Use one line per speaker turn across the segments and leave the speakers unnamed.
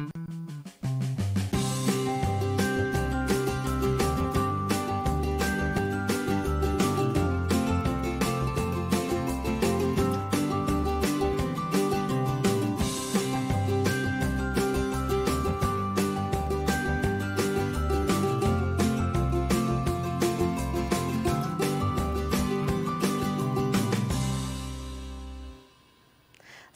Mm-hmm.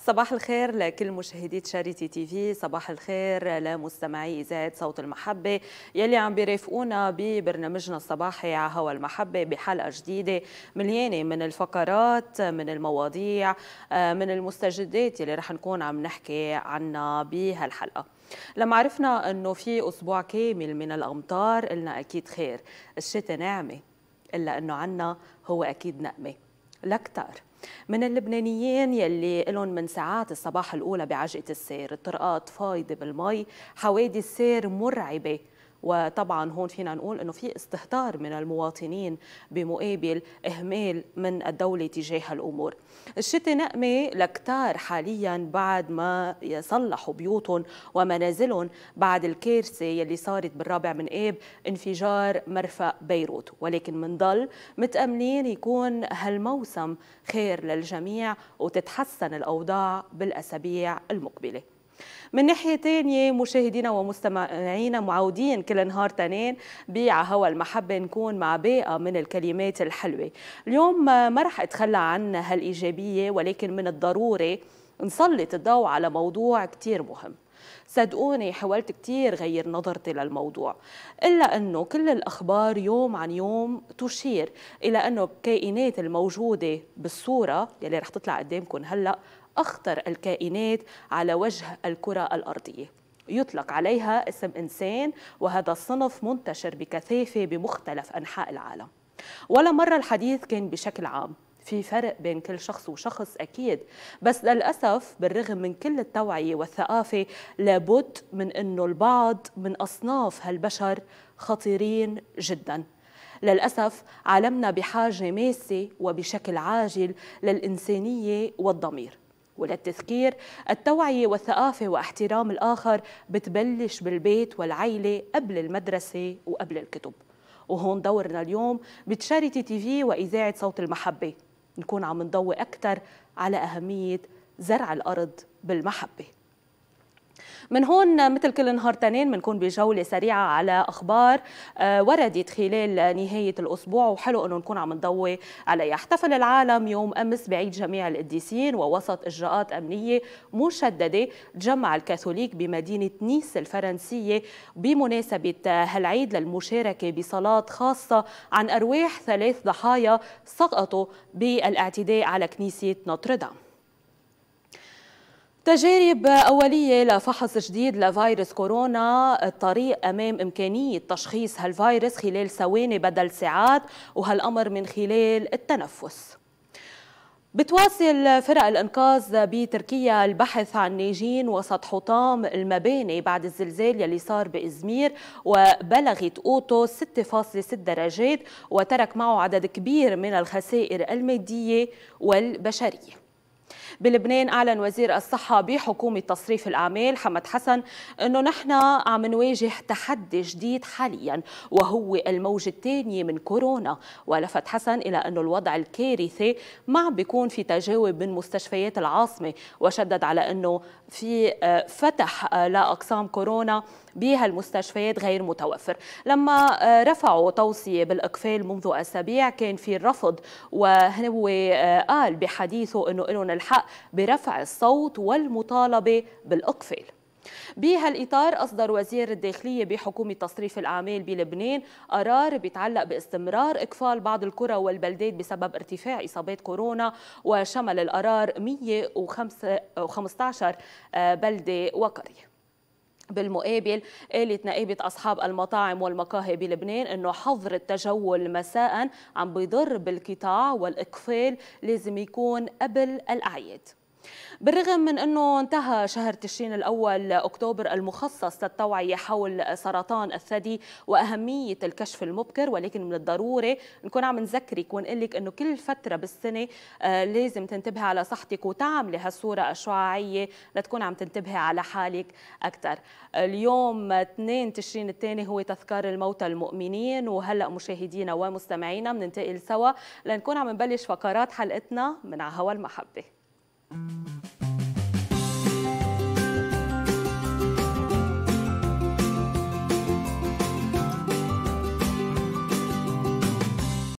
صباح الخير لكل مشاهدي شاريتي تي في صباح الخير لمستمعي إذاعة صوت المحبة يلي عم بيرافقونا ببرنامجنا الصباحي على هوا المحبة بحلقة جديدة مليانة من الفقرات من المواضيع آه، من المستجدات يلي رح نكون عم نحكي عنها بهالحلقة لما عرفنا أنه في أسبوع كامل من الأمطار قلنا أكيد خير الشتاء نعمة إلا أنه عنا هو أكيد نقمة لاكثر من اللبنانيين يلي لهم من ساعات الصباح الأولى بعجقة السير الطرقات فايضة بالمي حوادث سير مرعبة وطبعا هون فينا نقول انه في استهتار من المواطنين بمقابل اهمال من الدوله تجاه هالامور الشتي نقمه لكتار حاليا بعد ما صلحوا بيوتهم ومنازلهم بعد الكارثه يلي صارت بالرابع من اب انفجار مرفأ بيروت ولكن منضل متاملين يكون هالموسم خير للجميع وتتحسن الاوضاع بالاسابيع المقبلة من ناحية تانية مشاهدينا ومستمعينا معودين كل نهار تنين على هوا المحبة نكون مع باقة من الكلمات الحلوة اليوم ما رح أتخلى عن هالإيجابية ولكن من الضروري نسلط الضوء على موضوع كتير مهم صدقوني حاولت كتير غير نظرتي للموضوع إلا أنه كل الأخبار يوم عن يوم تشير إلى أنه الكائنات الموجودة بالصورة يلي رح تطلع قدامكم هلأ أخطر الكائنات على وجه الكرة الأرضية يطلق عليها اسم إنسان وهذا الصنف منتشر بكثافة بمختلف أنحاء العالم ولا مرة الحديث كان بشكل عام في فرق بين كل شخص وشخص أكيد بس للأسف بالرغم من كل التوعية والثقافة لابد من أنه البعض من أصناف هالبشر خطيرين جداً للأسف عالمنا بحاجة ماسة وبشكل عاجل للإنسانية والضمير وللتذكير التوعية والثقافة واحترام الآخر بتبلش بالبيت والعيلة قبل المدرسة وقبل الكتب وهون دورنا اليوم بتشاريتي تي في وإذاعة صوت المحبة نكون عم نضوي أكثر على أهمية زرع الأرض بالمحبة من هون مثل كل نهار تنين بنكون بجولة سريعة على أخبار آه، وردت خلال نهاية الأسبوع وحلو أنه نكون عم نضوي عليها احتفل العالم يوم أمس بعيد جميع القديسين ووسط إجراءات أمنية مشددة تجمع الكاثوليك بمدينة نيس الفرنسية بمناسبة آه، هالعيد للمشاركة بصلاة خاصة عن أرواح ثلاث ضحايا سقطوا بالاعتداء على كنيسة نوتردام تجارب أولية لفحص جديد لفيروس كورونا الطريق أمام إمكانية تشخيص هالفيروس خلال ثواني بدل ساعات وهالأمر من خلال التنفس بتواصل فرق الانقاذ بتركيا البحث عن ناجين وسط حطام المباني بعد الزلزال يلي صار بازمير وبلغت قوته 6.6 درجات وترك معه عدد كبير من الخسائر الماديه والبشريه بلبنان أعلن وزير الصحة بحكومة تصريف الأعمال حمد حسن أنه نحن عم نواجه تحدي جديد حاليا وهو الموجة الثانية من كورونا ولفت حسن إلى أنه الوضع الكارثي ما عم بيكون في تجاوب من مستشفيات العاصمة وشدد على أنه في آه، فتح آه، لأقسام كورونا بهالمستشفيات غير متوفر لما آه، رفعوا توصية بالإقفال منذ أسابيع كان في الرفض وهو قال بحديثه أنه لهم الحق برفع الصوت والمطالبة بالإقفال بهالإطار أصدر وزير الداخلية بحكومة تصريف الأعمال بلبنان قرار بيتعلق باستمرار إقفال بعض القرى والبلدات بسبب ارتفاع إصابات كورونا وشمل القرار 115 آه، بلدة وقرية بالمقابل قالت نائبة أصحاب المطاعم والمقاهي بلبنان أنه حظر التجول مساء عم بيضر بالقطاع والإقفال لازم يكون قبل الأعياد بالرغم من أنه انتهى شهر تشرين الأول أكتوبر المخصص للتوعية حول سرطان الثدي وأهمية الكشف المبكر ولكن من الضروري نكون عم نذكرك ونقول لك أنه كل فترة بالسنة آه، لازم تنتبهي على صحتك وتعملي هالصورة الشعاعية لتكون عم تنتبهي على حالك أكثر اليوم 2 تشرين الثاني هو تذكار الموتى المؤمنين وهلأ مشاهدينا ومستمعينا بننتقل سوا لنكون عم نبلش فقرات حلقتنا من عهوى المحبه